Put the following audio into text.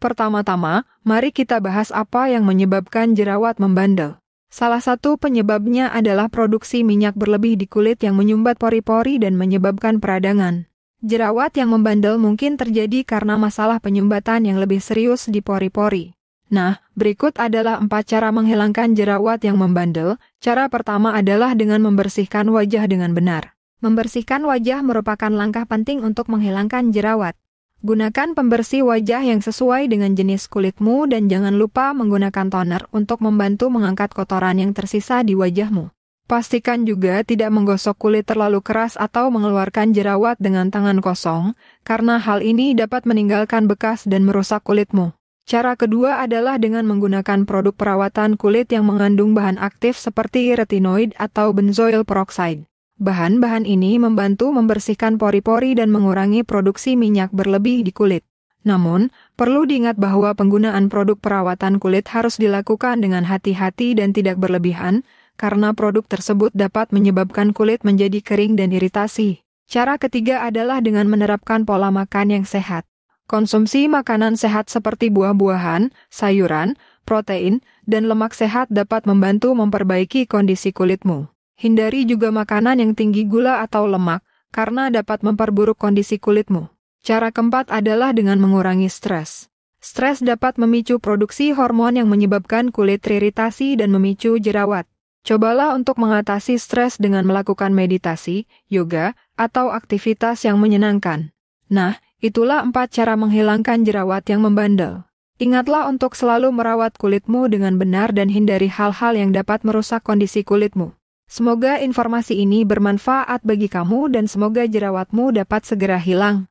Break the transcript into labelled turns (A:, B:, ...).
A: Pertama-tama, mari kita bahas apa yang menyebabkan jerawat membandel. Salah satu penyebabnya adalah produksi minyak berlebih di kulit yang menyumbat pori-pori dan menyebabkan peradangan. Jerawat yang membandel mungkin terjadi karena masalah penyumbatan yang lebih serius di pori-pori. Nah, berikut adalah empat cara menghilangkan jerawat yang membandel. Cara pertama adalah dengan membersihkan wajah dengan benar. Membersihkan wajah merupakan langkah penting untuk menghilangkan jerawat. Gunakan pembersih wajah yang sesuai dengan jenis kulitmu dan jangan lupa menggunakan toner untuk membantu mengangkat kotoran yang tersisa di wajahmu. Pastikan juga tidak menggosok kulit terlalu keras atau mengeluarkan jerawat dengan tangan kosong, karena hal ini dapat meninggalkan bekas dan merusak kulitmu. Cara kedua adalah dengan menggunakan produk perawatan kulit yang mengandung bahan aktif seperti retinoid atau benzoyl peroxide. Bahan-bahan ini membantu membersihkan pori-pori dan mengurangi produksi minyak berlebih di kulit. Namun, perlu diingat bahwa penggunaan produk perawatan kulit harus dilakukan dengan hati-hati dan tidak berlebihan, karena produk tersebut dapat menyebabkan kulit menjadi kering dan iritasi. Cara ketiga adalah dengan menerapkan pola makan yang sehat. Konsumsi makanan sehat seperti buah-buahan, sayuran, protein, dan lemak sehat dapat membantu memperbaiki kondisi kulitmu. Hindari juga makanan yang tinggi gula atau lemak, karena dapat memperburuk kondisi kulitmu. Cara keempat adalah dengan mengurangi stres. Stres dapat memicu produksi hormon yang menyebabkan kulit iritasi dan memicu jerawat. Cobalah untuk mengatasi stres dengan melakukan meditasi, yoga, atau aktivitas yang menyenangkan. Nah, itulah empat cara menghilangkan jerawat yang membandel. Ingatlah untuk selalu merawat kulitmu dengan benar dan hindari hal-hal yang dapat merusak kondisi kulitmu. Semoga informasi ini bermanfaat bagi kamu dan semoga jerawatmu dapat segera hilang.